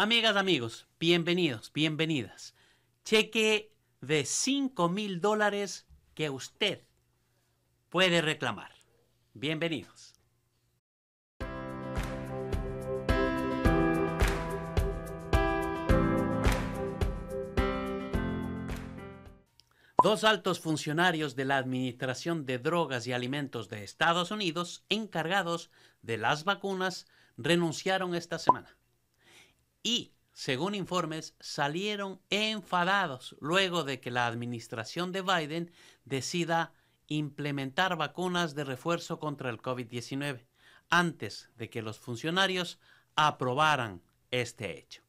Amigas, amigos, bienvenidos, bienvenidas. Cheque de 5 mil dólares que usted puede reclamar. Bienvenidos. Dos altos funcionarios de la Administración de Drogas y Alimentos de Estados Unidos, encargados de las vacunas, renunciaron esta semana y, según informes, salieron enfadados luego de que la administración de Biden decida implementar vacunas de refuerzo contra el COVID-19 antes de que los funcionarios aprobaran este hecho.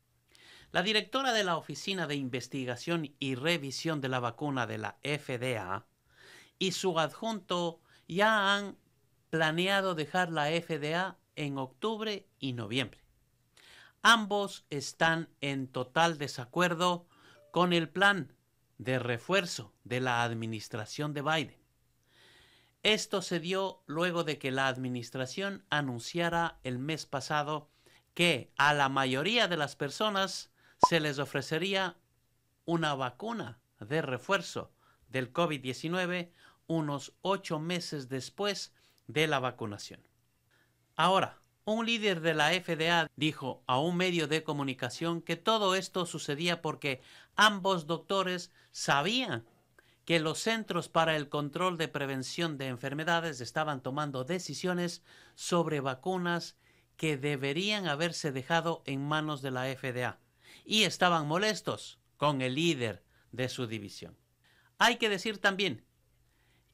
La directora de la Oficina de Investigación y Revisión de la Vacuna de la FDA y su adjunto ya han planeado dejar la FDA en octubre y noviembre ambos están en total desacuerdo con el plan de refuerzo de la administración de Biden. Esto se dio luego de que la administración anunciara el mes pasado que a la mayoría de las personas se les ofrecería una vacuna de refuerzo del COVID-19 unos ocho meses después de la vacunación. Ahora, un líder de la FDA dijo a un medio de comunicación que todo esto sucedía porque ambos doctores sabían que los Centros para el Control de Prevención de Enfermedades estaban tomando decisiones sobre vacunas que deberían haberse dejado en manos de la FDA y estaban molestos con el líder de su división. Hay que decir también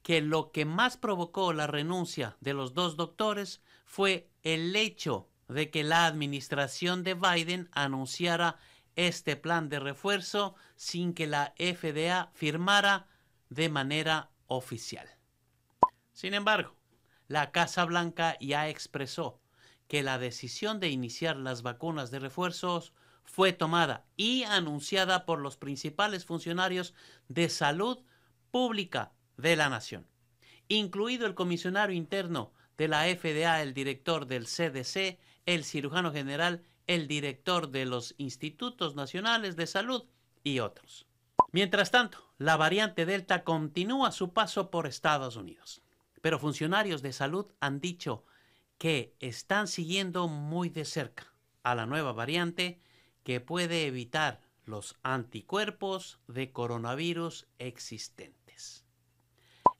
que lo que más provocó la renuncia de los dos doctores fue el hecho de que la administración de Biden anunciara este plan de refuerzo sin que la FDA firmara de manera oficial. Sin embargo, la Casa Blanca ya expresó que la decisión de iniciar las vacunas de refuerzos fue tomada y anunciada por los principales funcionarios de salud pública de la nación, incluido el comisionario interno de la FDA, el director del CDC, el cirujano general, el director de los Institutos Nacionales de Salud y otros. Mientras tanto, la variante Delta continúa su paso por Estados Unidos, pero funcionarios de salud han dicho que están siguiendo muy de cerca a la nueva variante que puede evitar los anticuerpos de coronavirus existentes.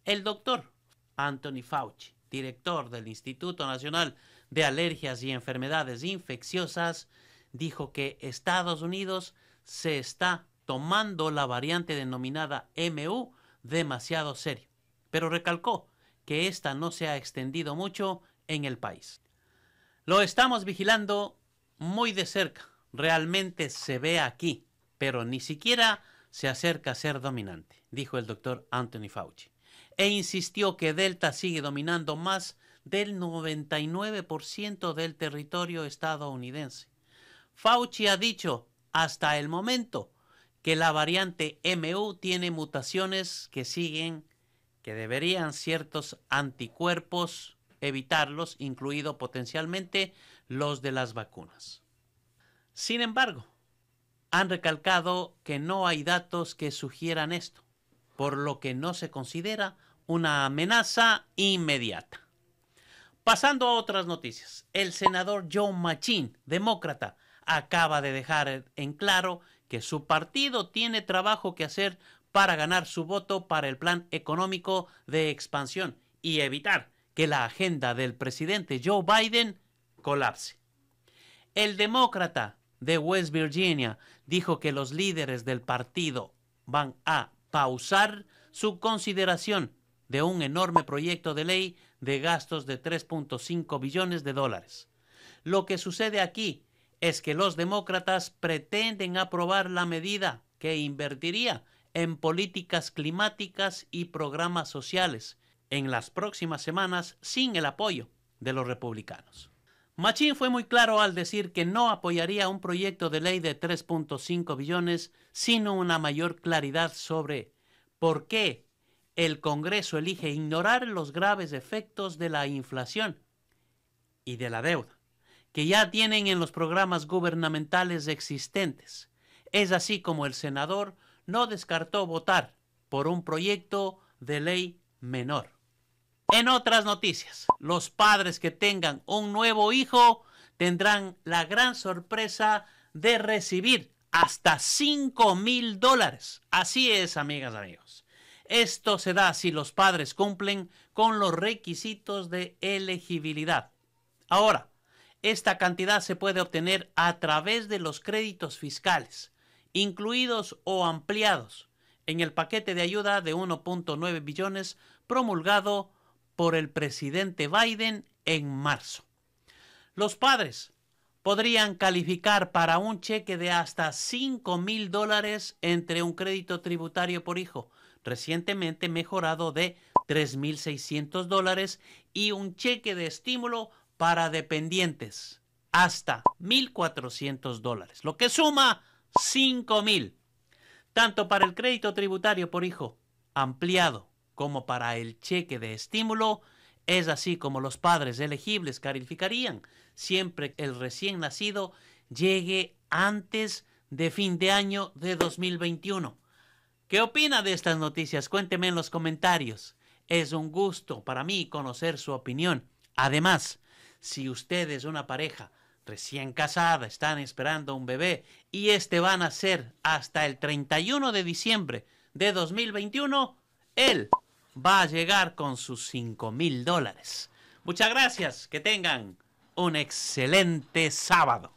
El doctor Anthony Fauci, director del Instituto Nacional de Alergias y Enfermedades Infecciosas, dijo que Estados Unidos se está tomando la variante denominada MU demasiado serio, pero recalcó que esta no se ha extendido mucho en el país. Lo estamos vigilando muy de cerca, realmente se ve aquí, pero ni siquiera se acerca a ser dominante, dijo el doctor Anthony Fauci e insistió que Delta sigue dominando más del 99% del territorio estadounidense. Fauci ha dicho hasta el momento que la variante MU tiene mutaciones que siguen que deberían ciertos anticuerpos evitarlos, incluido potencialmente los de las vacunas. Sin embargo, han recalcado que no hay datos que sugieran esto por lo que no se considera una amenaza inmediata. Pasando a otras noticias, el senador Joe Machin, demócrata, acaba de dejar en claro que su partido tiene trabajo que hacer para ganar su voto para el plan económico de expansión y evitar que la agenda del presidente Joe Biden colapse. El demócrata de West Virginia dijo que los líderes del partido van a pausar su consideración de un enorme proyecto de ley de gastos de 3.5 billones de dólares. Lo que sucede aquí es que los demócratas pretenden aprobar la medida que invertiría en políticas climáticas y programas sociales en las próximas semanas sin el apoyo de los republicanos. Machín fue muy claro al decir que no apoyaría un proyecto de ley de 3.5 billones, sino una mayor claridad sobre por qué el Congreso elige ignorar los graves efectos de la inflación y de la deuda, que ya tienen en los programas gubernamentales existentes. Es así como el senador no descartó votar por un proyecto de ley menor. En otras noticias, los padres que tengan un nuevo hijo tendrán la gran sorpresa de recibir hasta 5 mil dólares. Así es, amigas, y amigos. Esto se da si los padres cumplen con los requisitos de elegibilidad. Ahora, esta cantidad se puede obtener a través de los créditos fiscales, incluidos o ampliados, en el paquete de ayuda de 1.9 billones promulgado por el presidente Biden en marzo. Los padres podrían calificar para un cheque de hasta $5,000 mil dólares entre un crédito tributario por hijo, recientemente mejorado de 3.600 dólares, y un cheque de estímulo para dependientes, hasta 1.400 dólares, lo que suma $5,000. mil, tanto para el crédito tributario por hijo ampliado como para el cheque de estímulo, es así como los padres elegibles calificarían siempre el recién nacido llegue antes de fin de año de 2021. ¿Qué opina de estas noticias? Cuénteme en los comentarios. Es un gusto para mí conocer su opinión. Además, si ustedes es una pareja recién casada, están esperando un bebé y este va a nacer hasta el 31 de diciembre de 2021, él va a llegar con sus 5 mil dólares. Muchas gracias, que tengan un excelente sábado.